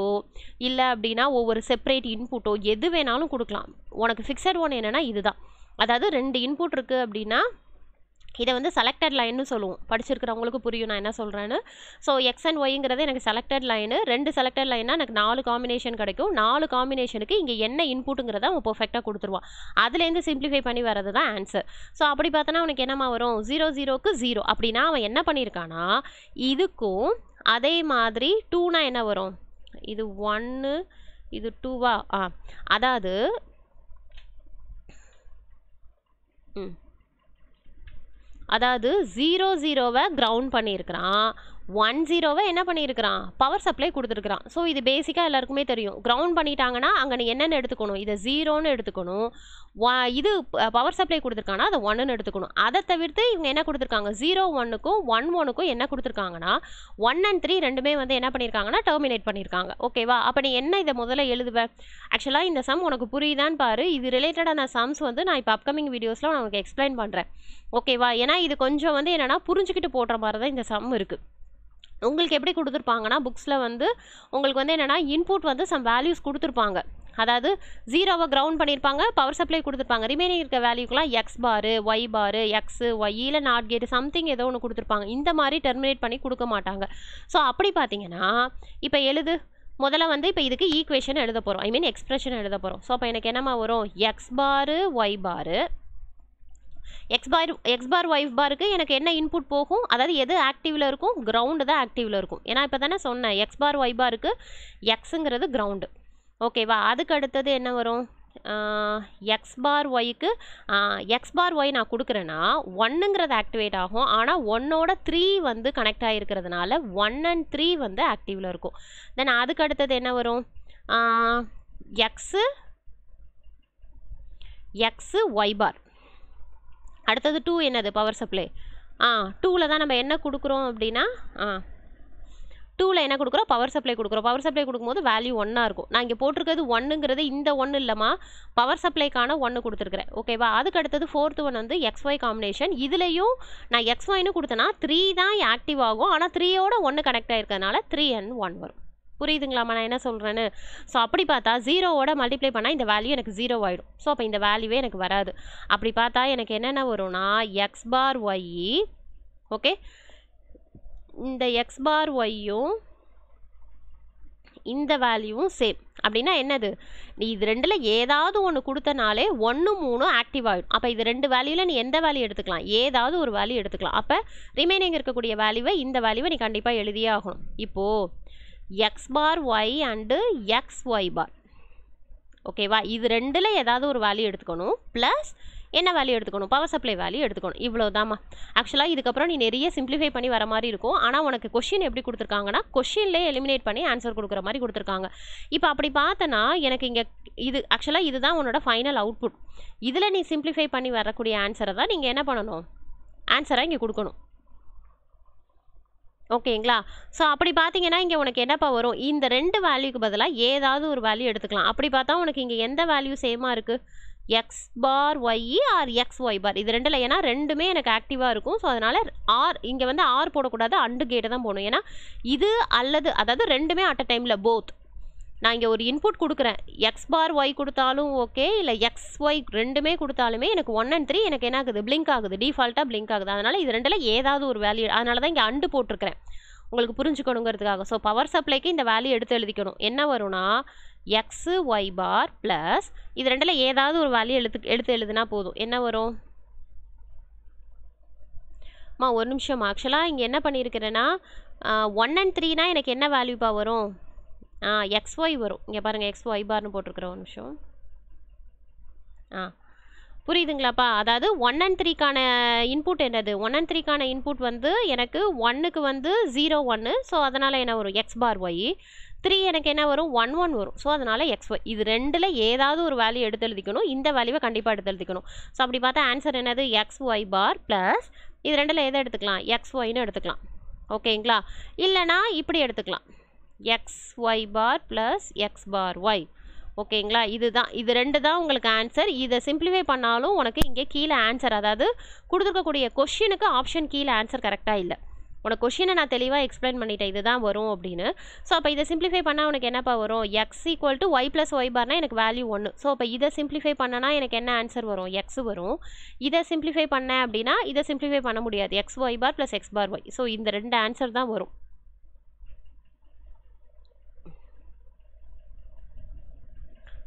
இல்லை அப்படின்னா ஒவ்வொரு செப்பரேட் இன்புட்டோ எது வேணாலும் கொடுக்கலாம் உனக்கு ஃபிக்ஸட் ஒன் என்னென்னா இதுதான் அதாவது ரெண்டு இன்புட் இருக்குது அப்படின்னா இதை வந்து செலக்டட் லைன்னு சொல்லுவோம் படிச்சிருக்கிறவங்களுக்கு புரியும் நான் என்ன சொல்கிறேன்னு ஸோ எக்ஸ் அண்ட் ஒய்ங்கிறது எனக்கு செலக்டட் லைனு ரெண்டு செலக்டட் லைனாக எனக்கு நாலு காம்பினேஷன் கிடைக்கும் நாலு காம்பினேஷனுக்கு இங்கே என்ன இன்புட்டுங்கிறத அவன் பர்ஃபெக்டாக கொடுத்துருவான் அதுலேருந்து சிம்பிளிஃபை பண்ணி வரது தான் ஆன்சர் ஸோ அப்படி பார்த்தோன்னா அவனுக்கு என்னமா வரும் ஜீரோ ஜீரோக்கு ஜீரோ அப்படின்னா அவன் என்ன பண்ணியிருக்கானா இதுக்கும் அதே மாதிரி டூனா என்ன வரும் இது ஒன்று இது டூவா ஆ அதாவது அதாவது ஜீரோ ஜீரோவை கிரவுண்ட் பண்ணியிருக்கிறான் ஒன் ஜீரோவை என்ன பண்ணியிருக்கிறான் பவர் சப்ளை கொடுத்துருக்குறான் ஸோ இது பேசிக்காக எல்லாருக்குமே தெரியும் கிரவுண்ட் பண்ணிட்டாங்கன்னா அங்கே என்னென்னு எடுத்துக்கணும் இதை ஜீரோன்னு எடுத்துக்கணும் இது பவர் சப்ளை கொடுத்துருக்காங்கன்னா அதை ஒன்றுன்னு எடுத்துக்கணும் அதை தவிர்த்து இவங்க என்ன கொடுத்துருக்காங்க ஜீரோ ஒன்னுக்கும் ஒன் ஒனுக்கும் என்ன கொடுத்துருக்காங்கன்னா ஒன் அண்ட் த்ரீ ரெண்டுமே வந்து என்ன பண்ணியிருக்காங்கன்னா டெர்மினேட் பண்ணியிருக்காங்க ஓகேவா அப்போ நீ என்ன இதை முதல்ல எழுதுவேன் ஆக்சுவலாக இந்த சம் உனக்கு புரியுதான்னு பாரு இது ரிலேட்டடான சம்ஸ் வந்து நான் இப்போ அப்கமிங் வீடியோஸில் நான் உனக்கு எக்ஸ்பிளைன் பண்ணுறேன் ஓகேவா ஏன்னா இது கொஞ்சம் வந்து என்னென்னா புரிஞ்சுக்கிட்டு போடுற மாதிரி தான் இந்த சம் இருக்குது உங்களுக்கு எப்படி கொடுத்துருப்பாங்கன்னா புக்ஸில் வந்து உங்களுக்கு வந்து என்னென்னா இன்புட் வந்து சம் வேல்யூஸ் கொடுத்துருப்பாங்க அதாவது ஜீரோவை கிரவுண்ட் பண்ணியிருப்பாங்க பவர் சப்ளை கொடுத்துருப்பாங்க ரிமைனிங் இருக்க வேல்யூக்கெலாம் X bar Y bar X ஒய்யில் நாட் கேட் சம்திங் ஏதோ ஒன்று கொடுத்துருப்பாங்க இந்த மாதிரி டெர்மினேட் பண்ணி கொடுக்க மாட்டாங்க ஸோ அப்படி பார்த்தீங்கன்னா இப்போ எழுது முதல்ல வந்து இப்போ இதுக்கு ஈக்குவேஷன் எழுத போகிறோம் ஐ மீன் எக்ஸ்ப்ரெஷன் எழுத போகிறோம் ஸோ அப்போ எனக்கு என்னம்மா வரும் X bar Y bar X bar X bar ஒய்ஃப் பாருக்கு எனக்கு என்ன இன்புட் போகும் அதாவது எது ஆக்டிவில் இருக்கும் கிரவுண்டு தான் ஆக்டிவில் இருக்கும் ஏன்னா இப்போ தானே சொன்னேன் எக்ஸ் பார் ஒய் பாருக்கு எக்ஸுங்கிறது கிரவுண்டு ஓகேவா அதுக்கு அடுத்தது என்ன வரும் எக்ஸ் பார் ஒய்க்கு எக்ஸ் பார் ஒய் நான் கொடுக்குறேன்னா ஒன்னுங்கிறது ஆக்டிவேட் ஆகும் ஆனால் ஒன்னோட த்ரீ வந்து கனெக்ட் ஆகிருக்கிறதுனால ஒன் அண்ட் த்ரீ வந்து ஆக்டிவில் இருக்கும் தென் அதுக்கு அடுத்தது என்ன வரும் எக்ஸு எக்ஸு ஒய் பார் அடுத்தது டூ என்னது பவர் சப்ளை ஆ டூவில் தான் நம்ம என்ன கொடுக்குறோம் அப்படின்னா ஆ டூவில் என்ன கொடுக்குறோம் பவர் சப்ளை கொடுக்குறோம் பவர் சப்ளை கொடுக்கும்போது வேல்யூ ஒன்னாக இருக்கும் நான் இங்கே போட்டிருக்கிறது ஒன்றுங்கிறது இந்த ஒன்று இல்லைம்மா பவர் சப்ளைக்கான ஒன்று கொடுத்துருக்குறேன் ஓகேவா அதுக்கு அடுத்தது ஃபோர்த்து ஒன் வந்து எக்ஸ் ஒய் காம்பினேஷன் இதுலேயும் நான் எக்ஸ் ஒய்னு கொடுத்தேன்னா த்ரீ தான் ஆக்டிவ் ஆகும் ஆனால் த்ரீயோட ஒன்று கனெக்ட் ஆகிருக்கிறதுனால த்ரீ அண்ட் ஒன் வரும் புரியுதுங்களாம்மா நான் என்ன சொல்கிறேன்னு ஸோ அப்படி பார்த்தா ஜீரோவோட மல்டிப்ளை பண்ணால் இந்த வேல்யூ எனக்கு ஜீரோ ஆகிடும் ஸோ அப்போ இந்த வேல்யூவே எனக்கு வராது அப்படி பார்த்தா எனக்கு என்னென்ன வரும்னா எக்ஸ் பார் ஒய் ஓகே இந்த எக்ஸ் பார் ஒய்யும் இந்த வேல்யூவும் சேம் அப்படின்னா என்னது நீ இது ரெண்டில் ஏதாவது ஒன்று கொடுத்தனாலே ஒன்று மூணு ஆக்டிவ் ஆகிடும் அப்போ இது ரெண்டு வேல்யூவில் நீ எந்த வேல்யூ எடுத்துக்கலாம் ஏதாவது ஒரு வேல்யூ எடுத்துக்கலாம் அப்போ ரிமைனிங் இருக்கக்கூடிய வேல்யூவை இந்த வேல்யூவை நீ கண்டிப்பாக எழுதியே ஆகணும் இப்போது x bar y and x y bar ஓகேவா இது ரெண்டில் ஏதாவது ஒரு வேல்யூ எடுத்துக்கணும் ப்ளஸ் என்ன வேல்யூ எடுத்துக்கணும் பவர் சப்ளை வேல்யூ எடுத்துக்கணும் இவ்வளோதாம்மா ஆக்சுவலாக இதுக்கப்புறம் நீ நிறைய சிம்ப்ளிஃபை பண்ணி வர மாதிரி இருக்கும் ஆனால் உனக்கு கொஷின் எப்படி கொடுத்துருக்காங்கன்னா கொஷின்லேயே எலிமினேட் பண்ணி ஆன்சர் கொடுக்குற மாதிரி கொடுத்துருக்காங்க இப்போ அப்படி பார்த்தனா எனக்கு இங்கே இது ஆக்சுவலாக இதுதான் உன்னோட ஃபைனல் அவுட்புட் இதில் நீ சிம்ப்ளிஃபை பண்ணி வரக்கூடிய ஆன்சரை தான் நீங்கள் என்ன பண்ணணும் ஆன்சராக இங்கே கொடுக்கணும் ஓகேங்களா ஸோ அப்படி பார்த்தீங்கன்னா இங்கே உனக்கு என்னப்பா வரும் இந்த ரெண்டு வேல்யூக்கு பதிலாக ஏதாவது ஒரு வேல்யூ எடுத்துக்கலாம் அப்படி பார்த்தா உனக்கு இங்கே எந்த வேல்யூ சேமாக இருக்குது x bar y or x y bar இது ரெண்டில் ஏன்னா ரெண்டுமே எனக்கு ஆக்டிவாக இருக்கும் ஸோ அதனால் ஆர் இங்கே வந்து ஆர் போடக்கூடாது அண்டு கேட்டு தான் போகணும் ஏன்னா இது அல்லது அதாவது ரெண்டுமே அட் அ டைமில் போத் நான் இங்கே ஒரு இன்புட் கொடுக்குறேன் எக்ஸ் பார் ஒய் கொடுத்தாலும் ஓகே இல்லை எக்ஸ் ஒய் ரெண்டுமே கொடுத்தாலுமே எனக்கு ஒன் அண்ட் த்ரீ எனக்கு என்ன ஆகுது பிளிங்க் ஆகுது டிஃபால்ட்டாக பிளிங்க் ஆகுது அதனால் இது ரெண்டில் ஏதாவது ஒரு வேல்யூ அதனால தான் இங்கே அண்டு போட்டிருக்கிறேன் உங்களுக்கு புரிஞ்சுக்கணுங்கிறதுக்காக ஸோ பவர் சப்ளைக்கு இந்த வேல்யூ எடுத்து எழுதிக்கணும் என்ன வரும்னா எக்ஸ் ஒய் பார் ப்ளஸ் இது ரெண்டில் ஏதாவது ஒரு வேல்யூ எழுத்து எடுத்து எழுதுனா போதும் என்ன வரும் அம்மா ஒரு நிமிஷம் ஆக்சுவலாக இங்கே என்ன பண்ணியிருக்கிறேன்னா ஒன் அண்ட் த்ரீனா எனக்கு என்ன வேல்யூப்பா வரும் ஆ எக்ஸ் ஒய் வரும் இங்கே பாருங்கள் எக்ஸ் ஒய் பார்னு போட்டிருக்கிறோம் ஒரு நிமிஷம் ஆ புரியுதுங்களாப்பா அதாவது ஒன் அண்ட் த்ரீக்கான இன்புட் என்னது ஒன் அண்ட் த்ரீக்கான இன்புட் வந்து எனக்கு ஒன்னுக்கு வந்து ஜீரோ ஒன்று ஸோ அதனால் என்ன வரும் எக்ஸ் பார் ஒய் த்ரீ எனக்கு என்ன வரும் ஒன் ஒன் வரும் ஸோ அதனால் எக்ஸ் ஒய் இது ரெண்டில் ஏதாவது ஒரு வேல்யூ எடுத்து எழுதிக்கணும் இந்த வேல்யூவை கண்டிப்பாக எடுத்து எழுதிக்கணும் ஸோ அப்படி பார்த்தா ஆன்சர் என்னது எக்ஸ் ஒய் பார் ப்ளஸ் இது ரெண்டில் எதை எடுத்துக்கலாம் எக்ஸ் ஒய்னு எடுத்துக்கலாம் ஓகேங்களா இல்லைனா இப்படி எடுத்துக்கலாம் x y bar plus x bar y ஓகேங்களா இதுதான் இது ரெண்டு தான் உங்களுக்கு ஆன்சர் இதை சிம்பிளிஃபை பண்ணாலும் உனக்கு இங்கே கீழே ஆன்சர் அதாவது கொடுத்துருக்கக்கூடிய கொஷினுக்கு ஆப்ஷன் கீழே ஆன்சர் கரெக்டாக இல்லை உனக்கு கொஷினை நான் தெளிவாக எக்ஸ்பிளைன் பண்ணிட்டேன் இதுதான் வரும் அப்படின்னு ஸோ அப்போ இதை சிம்பிளிஃபை பண்ணால் உனக்கு என்னப்பா வரும் x equal to y plus y பார்னால் எனக்கு வேல்யூ ஒன்று ஸோ அப்போ இதை சிம்பிளிஃபை பண்ணனா எனக்கு என்ன ஆன்சர் வரும் எக்ஸ் வரும் இதை சிம்பிளிஃபை பண்ணேன் அப்படின்னா இதை சிம்பிளிஃபை பண்ண முடியாது x y bar plus x bar y so இந்த ரெண்டு ஆன்சர் தான் வரும்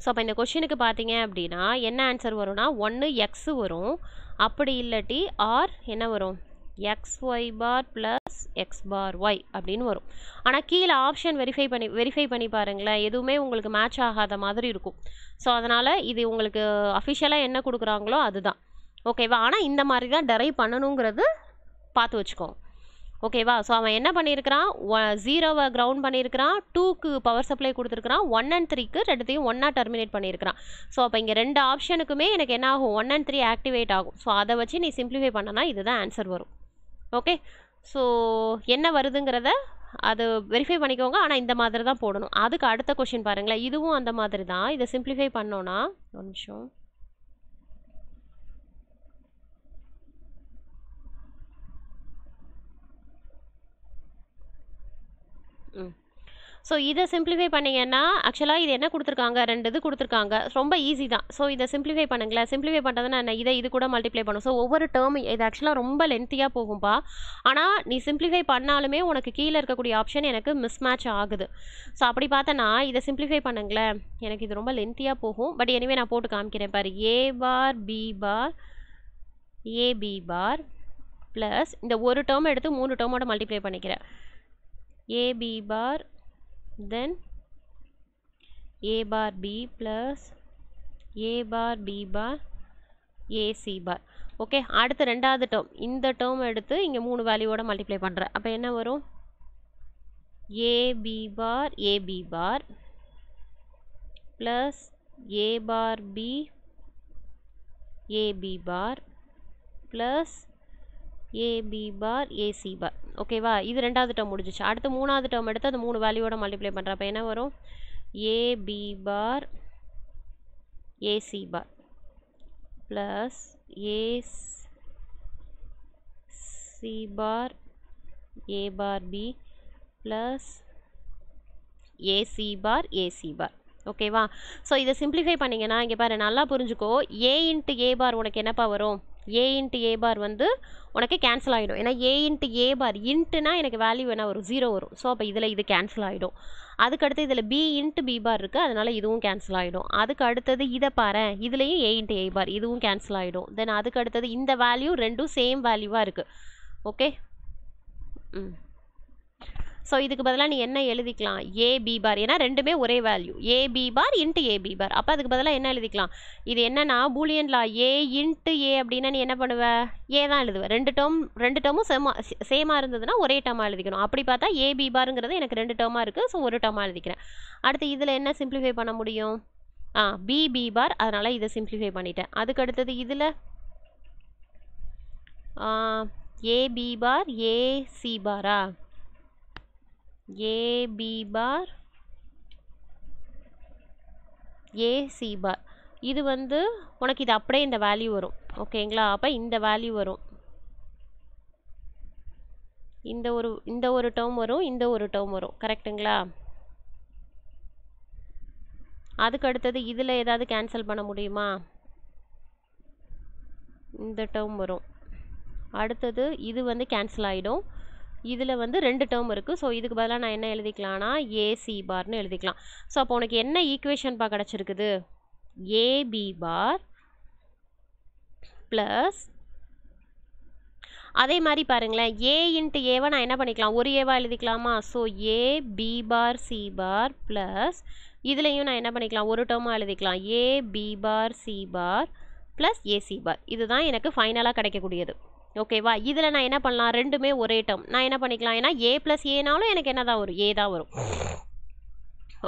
ஸோ அப்போ இந்த கொஷினுக்கு பார்த்தீங்க அப்படின்னா என்ன ஆன்சர் வரும்னா ஒன்று எக்ஸ் வரும் அப்படி இல்லாட்டி ஆர் என்ன வரும் x y bar plus x bar y அப்படின்னு வரும் ஆனால் கீழே ஆப்ஷன் வெரிஃபை பண்ணி வெரிஃபை பண்ணி பாருங்களேன் எதுவுமே உங்களுக்கு மேட்ச் ஆகாத மாதிரி இருக்கும் ஸோ அதனால் இது உங்களுக்கு அஃபிஷியலாக என்ன கொடுக்குறாங்களோ அதுதான் ஓகேவா ஆனால் இந்த மாதிரி தான் டெரைவ் பண்ணணுங்கிறது பார்த்து வச்சுக்கோங்க ஓகேவா ஸோ அவன் என்ன பண்ணியிருக்கிறான் ஜீரோவை கிரவுண்ட் பண்ணியிருக்கிறான் டூக்கு பவர் சப்ளை கொடுத்துருக்குறான் ஒன் அண்ட் த்ரீக்கு ரெண்டுத்தையும் ஒன்னாக டெர்மினேட் பண்ணியிருக்கிறான் ஸோ அப்போ இங்கே ரெண்டு ஆப்ஷனுக்குமே எனக்கு என்ன ஆகும் ஒன் அண்ட் த்ரீ ஆக்டிவேட் ஆகும் ஸோ அதை வச்சு நீ சிம்ப்ளிஃபை பண்ணனா இதுதான் ஆன்சர் வரும் ஓகே ஸோ என்ன வருதுங்கிறத அது வெரிஃபை பண்ணிக்கோங்க ஆனால் இந்த மாதிரி தான் போடணும் அதுக்கு அடுத்த கொஷின் பாருங்களேன் இதுவும் அந்த மாதிரி தான் இதை சிம்ப்ளிஃபை பண்ணோன்னா ஒரு நிமிஷம் ம் ஸோ இதை சிம்பிளிஃபை பண்ணிங்கன்னா ஆக்சுவலாக இது என்ன கொடுத்துருக்காங்க ரெண்டு இது கொடுத்துருக்காங்க ரொம்ப ஈஸி தான் ஸோ இதை சிம்பிளிஃபை பண்ணுங்களேன் சிம்பிளிஃபை பண்ணுறதுனா என்ன இதை இது கூட மல்டிப்ளை பண்ணும் ஸோ ஒவ்வொரு டேர்ம் இது ஆக்சுவலாக ரொம்ப லென்த்தியாக போகும்பா ஆனால் நீ சிம்பிளிஃபை பண்ணாலுமே உனக்கு கீழே இருக்கக்கூடிய ஆப்ஷன் எனக்கு மிஸ் மேட்ச் ஆகுது ஸோ அப்படி பார்த்தனா இதை சிம்பிளிஃபை பண்ணுங்களேன் எனக்கு இது ரொம்ப லென்த்தியாக போகும் பட் எனிவே நான் போட்டு காமிக்கிறேன் பாரு a bar B bar AB bar plus இந்த ஒரு டேர்ம் எடுத்து மூணு டேர்மோட மல்டிப்ளை பண்ணிக்கிறேன் ab bar then a bar b plus a bar b bar ac bar okay அடுத்து ரெண்டாவது டேர்ம் இந்த டேர்ம் எடுத்து இங்கே மூணு வேல்யூவோட மல்டிப்ளை பண்ணுறேன் அப்போ என்ன வரும் AB bar AB bar plus a bar b a b bar plus AB bar a c bar ஓகேவா இது ரெண்டாவது டேர்ம் முடிஞ்சிச்சு அடுத்து மூணாவது டேர்ம் எடுத்து அது மூணு வேல்யூவோட மல்டிப்ளை பண்ணுறப்ப என்ன வரும் AB bar a c bar plus a c bar a bar b plus a c bar a c bar ஓகேவா ஸோ இதை சிம்பிளிஃபை பண்ணிங்கன்னா இங்கே பாரு நல்லா புரிஞ்சுக்கோ ஏ இன்ட்டு ஏ பார் உனக்கு என்னப்பா வரும் ஏ இன்ட்டு ஏ பார் வந்து உனக்கு கேன்சல் ஆகிடும் ஏன்னா ஏ இன்ட்டு ஏ பார் இன்ட்டுனா எனக்கு வேல்யூ வேணால் வரும் ஜீரோ வரும் ஸோ அப்போ இதில் இது கேன்சல் ஆகிடும் அதுக்கடுத்து இதில் பி இன்ட்டு பி பார் இருக்குது அதனால் இதுவும் கேன்சல் ஆகிடும் அதுக்கு அடுத்தது இதை பாரு இதுலேயும் ஏ இன்ட்டு ஏ பார் இதுவும் கேன்சல் ஆகிடும் தென் அதுக்கு அடுத்தது இந்த வேல்யூ ரெண்டும் சேம் வேல்யூவாக இருக்குது ஓகே ம் ஸோ இதுக்கு பதிலாக நீ என்ன எழுதிக்கலாம் ஏ பி பார் ஏன்னா ரெண்டுமே ஒரே value a B bar into a B bar அப்போ அதுக்கு பதிலாக என்ன எழுதிக்கலாம் இது என்னன்னா பூலியன் லா ஏ இன்ட்டு ஏ அப்படின்னா நீ என்ன பண்ணுவ ஏ தான் எழுதுவ ரெண்டு டேர்ம் ரெண்டு டேர்மும் சேமா சேமாக இருந்ததுன்னா ஒரே டேர்மாக எழுதிக்கணும் அப்படி பார்த்தா ஏ பி பாருங்கிறது எனக்கு ரெண்டு டேர்மாக இருக்குது ஸோ ஒரு டேர்மாக எழுதிக்கிறேன் அடுத்து இதில் என்ன சிம்பிளிஃபை பண்ண முடியும் ஆ பி பி பார் அதனால் இதை சிம்பிளிஃபை பண்ணிட்டேன் அதுக்கு அடுத்தது இதில் a B bar a c பாரா AB பார் AC பார் இது வந்து உனக்கு இது அப்படியே இந்த வேல்யூ வரும் ஓகேங்களா அப்போ இந்த வேல்யூ வரும் இந்த ஒரு இந்த ஒரு டேர்ம் வரும் இந்த ஒரு டேர்ம் வரும் கரெக்டுங்களா அதுக்கு அடுத்தது இதில் ஏதாவது கேன்சல் பண்ண முடியுமா இந்த டேர்ம் வரும் அடுத்தது இது வந்து கேன்சல் ஆகிடும் இதில் வந்து ரெண்டு டேர்ம் இருக்குது ஸோ இதுக்கு பதிலாக நான் என்ன எழுதிக்கலாம்னா ஏசி பார்னு எழுதிக்கலாம் ஸோ அப்போ உனக்கு என்ன ஈக்குவேஷன்ப்பா கிடச்சிருக்குது ஏபி பார் ப்ளஸ் அதே மாதிரி பாருங்களேன் ஏ இன்ட்டு ஏவை நான் என்ன பண்ணிக்கலாம் ஒரு ஏவாக எழுதிக்கலாமா so a B bar C bar plus இதுலேயும் நான் என்ன பண்ணிக்கலாம் ஒரு டேர்மாக எழுதிக்கலாம் a B bar C bar plus a c bar இதுதான் எனக்கு ஃபைனலாக கிடைக்கக்கூடியது ஓகேவா இதில் நான் என்ன பண்ணலாம் ரெண்டுமே ஒரே டம் நான் என்ன பண்ணிக்கலாம் ஏன்னா ஏ ப்ளஸ் ஏனாலும் எனக்கு என்ன தான் வரும் ஏ தான் வரும்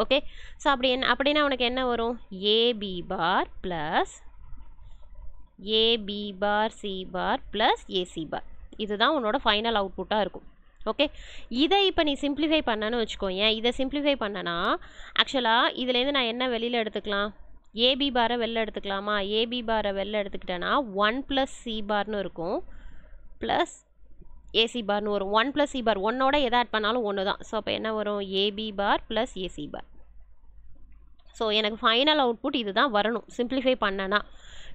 ஓகே ஸோ அப்படி என்ன அப்படின்னா உனக்கு என்ன வரும் AB bar plus AB bar C bar plus a c bar இதுதான் உன்னோட ஃபைனல் அவுட்புட்டாக இருக்கும் ஓகே இதை இப்போ நீ சிம்ப்ளிஃபை பண்ணனு வச்சுக்கோ ஏன் இதை சிம்ப்ளிஃபை பண்ணனா ஆக்சுவலாக இதுலேருந்து நான் என்ன வெளியில் எடுத்துக்கலாம் ஏபி பாரை வெளில எடுத்துக்கலாமா ஏபி பாரை வெளில எடுத்துக்கிட்டேன்னா ஒன் ப்ளஸ் சி பார்னு இருக்கும் ப்ளஸ் ஏசி பார்னு வரும் ஒன் ப்ளஸ் சி பார் ஒன்னோட எதை ஆட் பண்ணாலும் ஒன்று தான் ஸோ அப்போ என்ன வரும் AB bar plus a c bar so எனக்கு ஃபைனல் அவுட்புட் இது தான் வரணும் சிம்ப்ளிஃபை பண்ணனா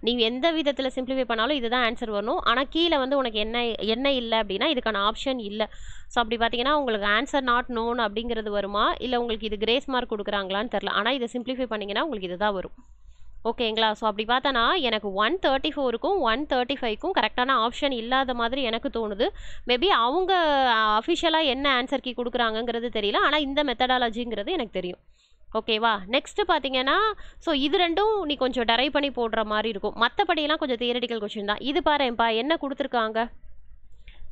நீங்கள் எந்த விதத்தில் சிம்ப்ளிஃபை பண்ணாலும் இதுதான் ஆன்சர் வரணும் ஆனால் கீழே வந்து உனக்கு என்ன என்ன இல்லை அப்படின்னா இதுக்கான ஆப்ஷன் இல்லை ஸோ அப்படி பார்த்தீங்கன்னா உங்களுக்கு ஆன்சர் நாட் நோன் அப்படிங்கிறது வருமா இல்லை உங்களுக்கு இது கிரேஸ் மார்க் கொடுக்குறாங்களான்னு தெரில ஆனால் இதை சிம்ப்ளிஃபை பண்ணிங்கன்னா உங்களுக்கு இதுதான் வரும் ஓகேங்களா ஸோ அப்படி பார்த்தோன்னா எனக்கு ஒன் தேர்ட்டி ஃபோருக்கும் ஒன் தேர்ட்டி ஃபைவ்க்கும் கரெக்டான ஆப்ஷன் இல்லாத மாதிரி எனக்கு தோணுது மேபி அவங்க அஃபிஷியலாக என்ன ஆன்சர் கீ கொடுக்குறாங்கங்கிறது தெரியல ஆனால் இந்த மெத்தடாலஜிங்கிறது எனக்கு தெரியும் ஓகேவா நெக்ஸ்ட்டு பார்த்தீங்கன்னா ஸோ இது ரெண்டும் நீ கொஞ்சம் டரை பண்ணி போடுற மாதிரி இருக்கும் மற்றபடியெல்லாம் கொஞ்சம் தியரட்டிக்கல் கொஷின் தான் இது பாருப்பா என்ன கொடுத்துருக்காங்க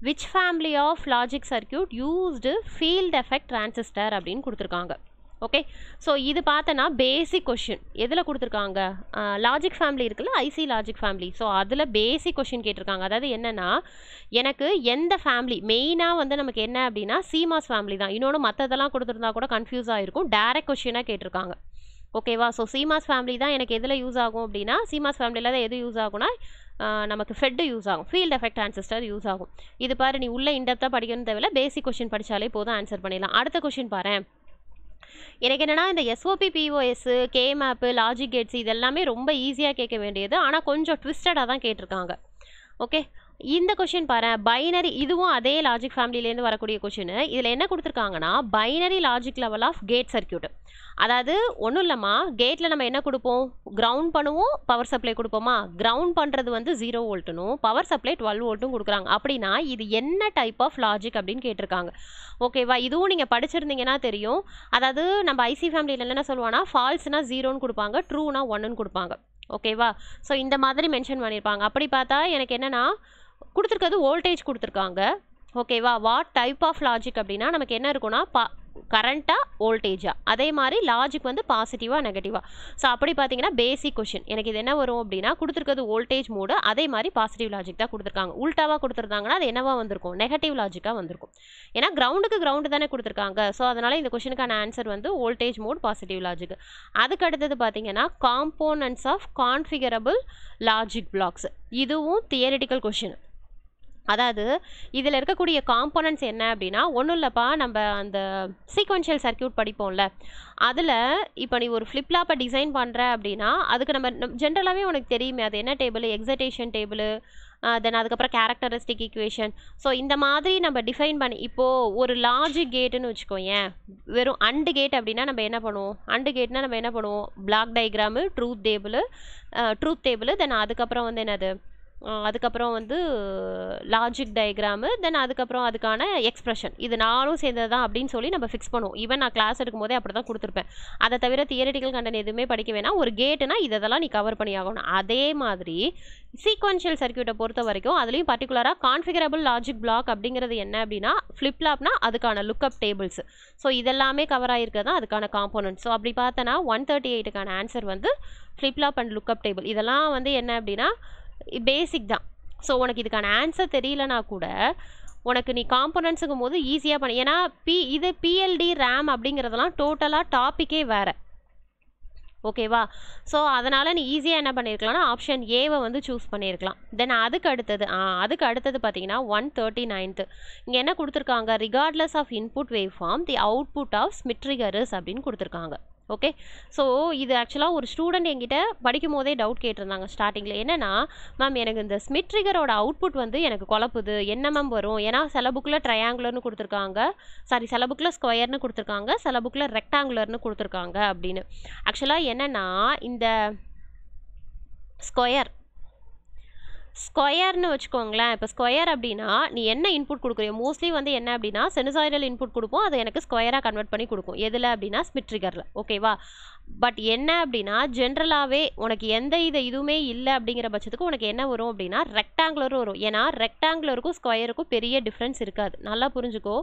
which family of logic circuit used field effect transistor அப்படின்னு கொடுத்துருக்காங்க ஓகே ஸோ இது பார்த்தனா பேசிக் கொஷின் எதில் கொடுத்துருக்காங்க லாஜிக் ஃபேமிலி இருக்குல்ல ஐசி லாஜிக் ஃபேமிலி ஸோ அதில் பேசிக் கொஷின் கேட்டிருக்காங்க அதாவது என்னென்னா எனக்கு எந்த ஃபேமிலி மெயினாக வந்து நமக்கு என்ன அப்படின்னா சீமாஸ் ஃபேமிலி தான் இன்னொன்று மற்றதெல்லாம் கொடுத்துருந்தா கூட கன்ஃபியூஸ் ஆகிருக்கும் டேரக்ட் கொஷினாக கேட்டிருக்காங்க ஓகேவா ஸோ சீமாஸ் ஃபேமிலி தான் எனக்கு எதில் யூஸ் ஆகும் அப்படின்னா சீமாஸ் ஃபேமிலியில் தான் எது யூஸ் ஆகும்னா நமக்கு ஃபெட்டு யூஸ் ஆகும் ஃபீல்ட் எஃபெக்ட் ஆன்சஸ்டர் யூஸ் ஆகும் இது பாரு நீ உள்ளே இன்டெப்த்தாக படிக்கணும் தேவையில்ல பேசிக் கொஷின் படித்தாலே போதும் ஆன்சர் பண்ணிடலாம் அடுத்த கொஷின் பாரு எனக்கு என்னென்னா இந்த SOP POS K map logic gates இதெல்லாமே ரொம்ப ஈஸியாக கேட்க வேண்டியது ஆனால் கொஞ்சம் ட்விஸ்டடாக தான் கேட்டிருக்காங்க ஓகே இந்த கொஷின் பாரு பைனரி இதுவும் அதே லாஜிக் ஃபேமிலியிலேருந்து வரக்கூடிய கொஷின் இதில் என்ன கொடுத்துருக்காங்கன்னா binary logic level of gate circuit அதாவது ஒன்றும் இல்லைம்மா கேட்டில் நம்ம என்ன கொடுப்போம் கிரவுண்ட் பண்ணுவோம் பவர் சப்ளை கொடுப்போமா கிரவுண்ட் பண்ணுறது வந்து ஜீரோ வோல்ட்டுனும் பவர் சப்ளை டுவெல் வோல்ட்டும் கொடுக்குறாங்க அப்படின்னா இது என்ன டைப் ஆஃப் லாஜிக் அப்படின்னு கேட்டிருக்காங்க ஓகேவா இதுவும் நீங்கள் படிச்சிருந்தீங்கன்னா தெரியும் அதாவது நம்ம ஐசி ஃபேமிலியில் என்ன சொல்லுவாங்கன்னா ஃபால்ஸ்னா ஜீரோன்னு கொடுப்பாங்க ட்ரூனா ஒன்றுன்னு கொடுப்பாங்க ஓகேவா ஸோ இந்த மாதிரி மென்ஷன் பண்ணியிருப்பாங்க அப்படி பார்த்தா எனக்கு என்னென்னா கொடுத்துருக்கிறது வோல்டேஜ் கொடுத்துருக்காங்க ஓகேவா வாட் டைப் ஆஃப் லாஜிக் அப்படின்னா நமக்கு என்ன இருக்குன்னா பா கரண்ட்டாக வோல்டேஜாக அதே மாதிரி லாஜிக் வந்து பாசிட்டிவாக நெகட்டிவாக ஸோ அப்படி பார்த்தீங்கன்னா பேசிக் கொஷின் எனக்கு இது என்ன வரும் அப்படின்னா கொடுத்துருக்கிறது வோல்டேஜ் மூடு அதே மாதிரி பாசிட்டிவ் லாஜிக் தான் கொடுத்துருக்காங்க உல்ட்டாவாக கொடுத்துருந்தாங்கன்னா அது என்னவாக வந்திருக்கும் நெகட்டிவ் லாஜிக்காக வந்திருக்கும் ஏன்னா கிரவுண்டுக்கு கிரவுண்டு தானே கொடுத்துருக்காங்க ஸோ அதனால் இந்த கொஷினுக்கான ஆன்சர் வந்து வோல்டேஜ் மூட் பாசிட்டிவ் லாஜிக் அதுக்கு அடுத்தது பார்த்தீங்கன்னா components of configurable logic blocks இதுவும் தியரிட்டிக்கல் கொஷின் அதாவது இதில் இருக்கக்கூடிய காம்போனன்ட்ஸ் என்ன அப்படின்னா ஒன்றும் இல்லைப்பா நம்ம அந்த சீக்வன்ஷியல் சர்க்கியூட் படிப்போம்ல அதில் இப்போ நீ ஒரு ஃப்ளிப்லாப்பை டிசைன் பண்ணுற அப்படின்னா அதுக்கு நம்ம ஜென்ரலாகவே உனக்கு தெரியுமே அது என்ன டேபிள் எக்ஸைட்டேஷன் டேபிள் தென் அதுக்கப்புறம் கேரக்டரிஸ்டிக் ஈக்குவேஷன் ஸோ இந்த மாதிரி நம்ம டிஃபைன் பண்ணி இப்போது ஒரு லார்ஜ் கேட்டுன்னு ஏன் வெறும் அண்டு கேட் அப்படின்னா நம்ம என்ன பண்ணுவோம் அண்டு கேட்னா நம்ம என்ன பண்ணுவோம் block diagram truth table truth table then அதுக்கப்புறம் வந்து என்னது அதுக்கப்புறம் வந்து லாஜிக் டயக்ராமு தென் அதுக்கப்புறம் அதுக்கான எக்ஸ்ப்ரெஷன் இது நானும் சேர்ந்தது தான் அப்படின்னு சொல்லி நம்ம ஃபிக்ஸ் பண்ணுவோம் ஈவன் நான் கிளாஸ் எடுக்கும் போதே அப்படி தான் கொடுத்துருப்பேன் அதை தவிர தியரட்டிக்கல் கண்டென்ட் எதுவுமே படிக்க வேணாம் ஒரு கேட்டுனா இதெல்லாம் நீ கவர் பண்ணி ஆகணும் அதே மாதிரி சீக்வன்ஷியல் சர்க்கியூட்டை பொறுத்த வரைக்கும் அதுலேயும் பர்டிகுலராக கான்ஃபிகரபிள் லாஜிக் பிளாக் அப்படிங்கிறது என்ன அப்படின்னா ஃப்ளிப்லாப்னா அதுக்கான லுக்அப் டேபிள்ஸ் ஸோ இதெல்லாமே கவர் ஆகிருக்கிறது தான் அதுக்கான காம்போனன்ட் ஸோ அப்படி பார்த்தோன்னா ஒன் தேர்ட்டி எயிட்டுக்கான ஆன்சர் வந்து ஃப்ளிப்லாப் அண்ட் லுக்கப் டேபிள் இதெல்லாம் வந்து என்ன அப்படின்னா பேசிக் தான் ஸோ உனக்கு இதுக்கான ஆன்சர் தெரியலனா கூட உனக்கு நீ காம்பனன்ட்ஸுங்கும் போது ஈஸியாக பண்ண ஏன்னா பி இது பிஎல்டி ரேம் அப்படிங்கிறதெல்லாம் டோட்டலாக டாப்பிக்கே வேறு ஓகேவா ஸோ அதனால் நீ ஈஸியாக என்ன பண்ணியிருக்கலாம்னா ஆப்ஷன் ஏவை வந்து சூஸ் பண்ணியிருக்கலாம் தென் அதுக்கு அடுத்தது ஆ அதுக்கு அடுத்தது பார்த்தீங்கன்னா ஒன் தேர்ட்டி நைன்த்து இங்கே என்ன கொடுத்துருக்காங்க regardless of input wave form the output of Schmitt triggers அப்படின்னு கொடுத்துருக்காங்க ஓகே ஸோ இது ஆக்சுவலாக ஒரு ஸ்டூடெண்ட் என்கிட்ட படிக்கும் போதே டவுட் கேட்டிருந்தாங்க ஸ்டார்டிங்கில் என்னென்னா மேம் எனக்கு இந்த ஸ்மித் ட்ரிகரோட அவுட்புட் வந்து எனக்கு குழப்புது என்ன மேம் வரும் ஏன்னா சில புக்கில் ட்ரையாங்குலர்னு கொடுத்துருக்காங்க சாரி சில புக்கில் ஸ்கொயர்னு கொடுத்துருக்காங்க சில புக்கில் ரெக்டாங்குலர்னு கொடுத்துருக்காங்க அப்படின்னு ஆக்சுவலாக என்னென்னா இந்த ஸ்கொயர் ஸ்கொயர்னு வச்சுக்கோங்களேன் இப்போ ஸ்கொயர் அப்படின்னா நீ என்ன இன்புட் கொடுக்குறியோ மோஸ்ட்லி வந்து என்ன அப்படின்னா செனிசாய்டல் இன்புட் கொடுப்போம் அது எனக்கு ஸ்கொயராக கன்வெர்ட் பண்ணி கொடுக்கும் எதில் அப்படின்னா ஸ்மிட்ரிகரில் ஓகேவா பட் என்ன அப்படின்னா ஜென்ரலாகவே உனக்கு எந்த இது இதுவுமே இல்லை அப்படிங்கிற பட்சத்துக்கு உனக்கு என்ன வரும் அப்படின்னா ரெக்டாங்குலரும் வரும் ஏன்னா ரெக்டாங்குலருக்கும் ஸ்கொயருக்கும் பெரிய டிஃப்ரென்ஸ் இருக்காது நல்லா புரிஞ்சுக்கோ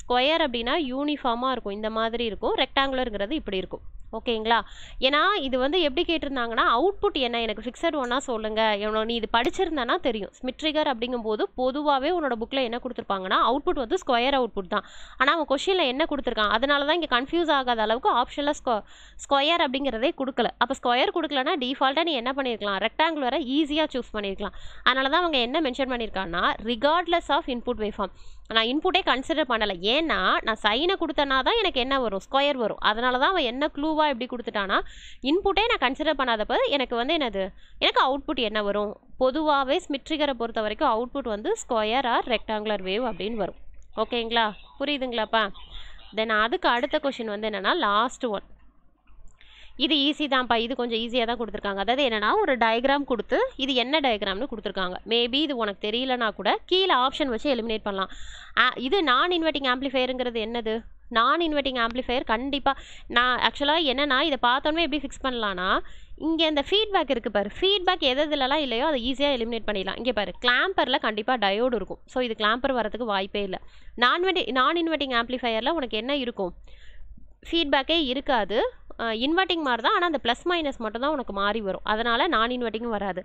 ஸ்கொயர் அப்படின்னா யூனிஃபார்மாக இருக்கும் இந்த மாதிரி இருக்கும் ரெக்டாங்குலருங்கிறது இப்படி இருக்கும் ஓகேங்களா ஏன்னா இது வந்து எப்படி கேட்டிருந்தாங்கன்னா அவுட்புட் என்ன எனக்கு ஃபிக்ஸட் ஒன்னா சொல்லுங்கள் எவ்வளோ நீ இது படிச்சிருந்தானா தெரியும் ஸ்மிட்ரிகர் அப்படிங்கும்போது பொதுவாகவே உன்னோட புக்கில் என்ன கொடுத்துருப்பாங்கன்னா அவுட்புட் வந்து ஸ்கொயர் அவுட்புட் தான் ஆனால் அவன் கொஷினில் என்ன கொடுத்துருக்கான் அதனால தான் இங்கே கன்ஃபியூஸ் ஆகாத அளவுக்கு ஆப்ஷனில் ஸ்கொ ஸ்கொயர் ஸ்கொயர் அப்படிங்கிறதே கொடுக்கல அப்போ ஸ்கொயர் கொடுக்கலனா டிஃபால்ட்டாக நீ என்ன பண்ணியிருக்கலாம் ரெக்டாங்குலரை ஈஸியாக சூஸ் பண்ணியிருக்கலாம் அதனால தான் அவங்க என்ன மென்ஷன் பண்ணியிருக்காங்கன்னா ரிகார்ட்லெஸ் ஆஃப் இன்புட் வேஃபார்ம் நான் இன்புட்டே கன்சிடர் பண்ணலை ஏன்னா நான் சைனை கொடுத்தனா தான் எனக்கு என்ன வரும் ஸ்கொயர் வரும் அதனால தான் அவன் என்ன க்ளூவாக எப்படி கொடுத்துட்டானா இன்புட்டே நான் கன்சிடர் பண்ணாதப்ப எனக்கு வந்து என்னது எனக்கு அவுட்புட் என்ன வரும் பொதுவாகவே ஸ்மிட்ரிகரை பொறுத்த வரைக்கும் அவுட்புட் வந்து ஸ்கொயர் ஆர் ரெக்டாங்குலர் வேவ் அப்படின்னு வரும் ஓகேங்களா புரியுதுங்களாப்பா தென் அதுக்கு அடுத்த கொஷின் வந்து என்னென்னா லாஸ்ட் ஒன் இது ஈஸி தான்ப்பா இது கொஞ்சம் ஈஸியாக தான் கொடுத்துருக்காங்க அதாவது என்னென்னா ஒரு டயக்ராம் கொடுத்து இது என்ன டயக்ராம்னு கொடுத்துருக்காங்க மேபி இது உனக்கு தெரியலனா கூட கீழே ஆப்ஷன் வச்சு எலிமினேட் பண்ணலாம் இது நான் இன்வெர்ட்டிங் ஆம்ப்ளிஃபையருங்கிறது என்னது நான் இன்வெர்ட்டிங் ஆம்ப்ளிஃபையர் கண்டிப்பாக நான் ஆக்சுவலாக என்னென்னா இதை பார்த்தோன்னே எப்படி ஃபிக்ஸ் பண்ணலான்னா இங்கே இந்த ஃபீட்பேக் இருக்குது பாரு ஃபீட்பேக் எது இதுலலாம் இல்லையோ அதை ஈஸியாக எலிமினேட் பண்ணிடலாம் இங்கே பாரு கிளாம்பரில் கண்டிப்பாக டயோடு இருக்கும் ஸோ இது கிளாம்பர் வரதுக்கு வாய்ப்பே இல்லை நான்வெட்டி நான் இன்வெர்ட்டிங் ஆம்ப்ளிஃபையரில் உனக்கு என்ன இருக்கும் ஃபீட்பேக்கே இருக்காது இன்வெர்ட்டிங் மாதிரி தான் ஆனால் அந்த ப்ளஸ் மைனஸ் மட்டும் தான் உனக்கு மாறி வரும் அதனால் நான் இன்வெர்ட்டிங்கும் வராது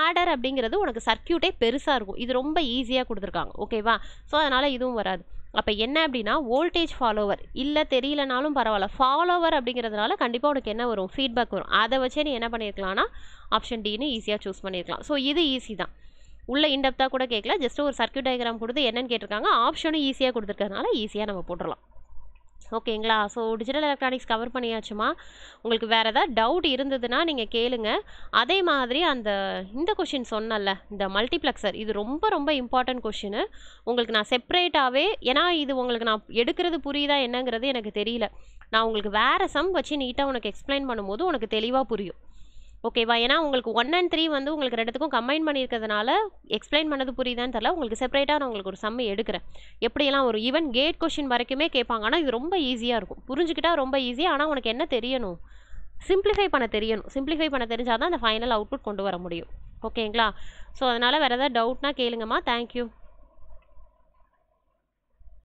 ஆடர் அப்படிங்கிறது உனக்கு சர்க்கியூட்டே பெருசாக இருக்கும் இது ரொம்ப ஈஸியாக கொடுத்துருக்காங்க ஓகேவா ஸோ அதனால் இதுவும் வராது அப்போ என்ன அப்படின்னா வோல்டேஜ் ஃபாலோவர் இல்லை தெரியலனாலும் பரவாயில்ல ஃபாலோவர் அப்படிங்கிறதுனால கண்டிப்பாக உனக்கு என்ன வரும் ஃபீட்பேக் வரும் அதை வச்சே நீ என்ன பண்ணியிருக்கலாம்னா ஆப்ஷன் டின்னு ஈஸியாக சூஸ் பண்ணியிருக்கலாம் ஸோ இது ஈஸி தான் உள்ள இன்டெப்த்தாக கூட கேட்கல ஜஸ்ட் ஒரு சர்க்கியூட் டயக்ராம் கொடுத்து என்னன்னு கேட்டிருக்காங்க ஆப்ஷனும் ஈஸியாக கொடுத்துருக்கறதுனால ஈஸியாக நம்ம போட்டுடலாம் ஓகேங்களா ஸோ டிஜிட்டல் எலக்ட்ரானிக்ஸ் கவர் பண்ணியாச்சுமா உங்களுக்கு வேறு ஏதாவது டவுட் இருந்ததுன்னா நீங்கள் கேளுங்க அதே மாதிரி அந்த இந்த கொஷின் சொன்னல இந்த மல்டிப்ளெக்ஸர் இது ரொம்ப ரொம்ப இம்பார்ட்டன்ட் கொஷின் உங்களுக்கு நான் செப்பரேட்டாகவே ஏன்னா இது உங்களுக்கு நான் எடுக்கிறது புரியுதா என்னங்கிறது எனக்கு தெரியல நான் உங்களுக்கு வேறு சம் வச்சு நீட்டாக உனக்கு எக்ஸ்பிளைன் பண்ணும்போது உனக்கு தெளிவாக புரியும் ஓகேவா ஏன்னா உங்களுக்கு ஒன் அண்ட் த்ரீ வந்து உங்களுக்கு ரெண்டுத்துக்கும் கம்பைன் பண்ணியிருக்கிறதுனால எக்ஸ்பிளைன் பண்ணது புரியுதான்னு தெரியல உங்களுக்கு செப்பரேட்டாக நான் உங்களுக்கு ஒரு சம்மை எடுக்கிறேன் எப்படியெல்லாம் ஒரு ஈவன் கேட் கொஷின் வரைக்குமே கேட்பாங்க ஆனால் இது ரொம்ப ஈஸியாக இருக்கும் புரிஞ்சுக்கிட்டா ரொம்ப ஈஸி ஆனால் உனக்கு என்ன தெரியணும் சிம்பிளிஃபை பண்ண தெரியணும் சிம்பிளிஃபை பண்ண தெரிஞ்சால் தான் அந்த ஃபைனல் அவுட்புட் கொண்டு வர முடியும் ஓகேங்களா ஸோ அதனால் வேறு எதாவது டவுட்னா கேளுங்கம்மா தேங்க்யூ